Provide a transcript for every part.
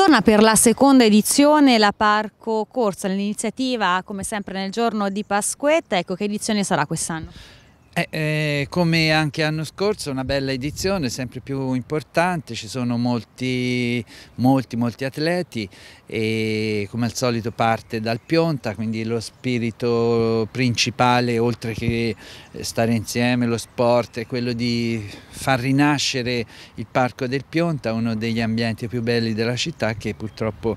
Torna per la seconda edizione la Parco Corsa, l'iniziativa come sempre nel giorno di Pasquetta, ecco che edizione sarà quest'anno? Eh, eh, come anche l'anno scorso una bella edizione, sempre più importante, ci sono molti, molti, molti atleti e come al solito parte dal Pionta, quindi lo spirito principale oltre che stare insieme, lo sport è quello di far rinascere il Parco del Pionta, uno degli ambienti più belli della città che purtroppo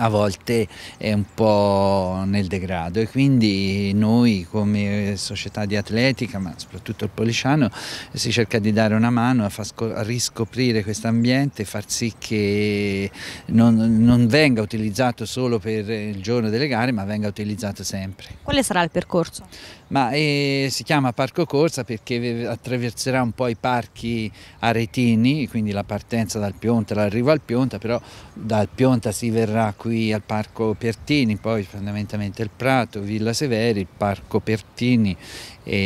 a volte è un po' nel degrado e quindi noi come società di atletica ma soprattutto il Policiano si cerca di dare una mano a, a riscoprire questo ambiente far sì che non, non venga utilizzato solo per il giorno delle gare ma venga utilizzato sempre. Quale sarà il percorso? ma eh, si chiama Parco Corsa perché attraverserà un po' i parchi aretini, quindi la partenza dal Pionta, l'arrivo al Pionta, però dal Pionta si verrà qui al Parco Pertini, poi fondamentalmente il Prato, Villa Severi, il Parco Pertini e,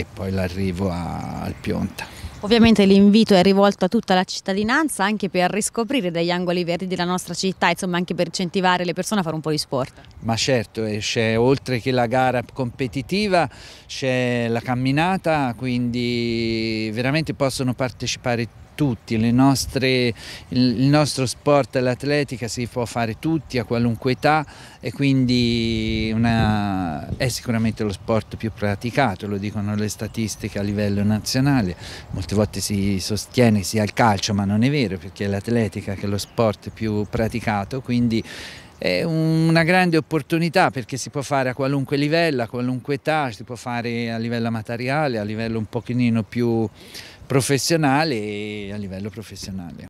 e poi l'arrivo al Pionta. Ovviamente l'invito è rivolto a tutta la cittadinanza anche per riscoprire degli angoli verdi della nostra città, insomma anche per incentivare le persone a fare un po' di sport. Ma certo, eh, c'è oltre che la gara competitiva c'è la camminata, quindi veramente possono partecipare tutti, nostre, il nostro sport, e l'atletica si può fare tutti a qualunque età e quindi una è sicuramente lo sport più praticato, lo dicono le statistiche a livello nazionale, molte volte si sostiene sia il calcio, ma non è vero perché è l'atletica che è lo sport più praticato, quindi è una grande opportunità perché si può fare a qualunque livello, a qualunque età, si può fare a livello amatoriale, a livello un pochino più professionale e a livello professionale.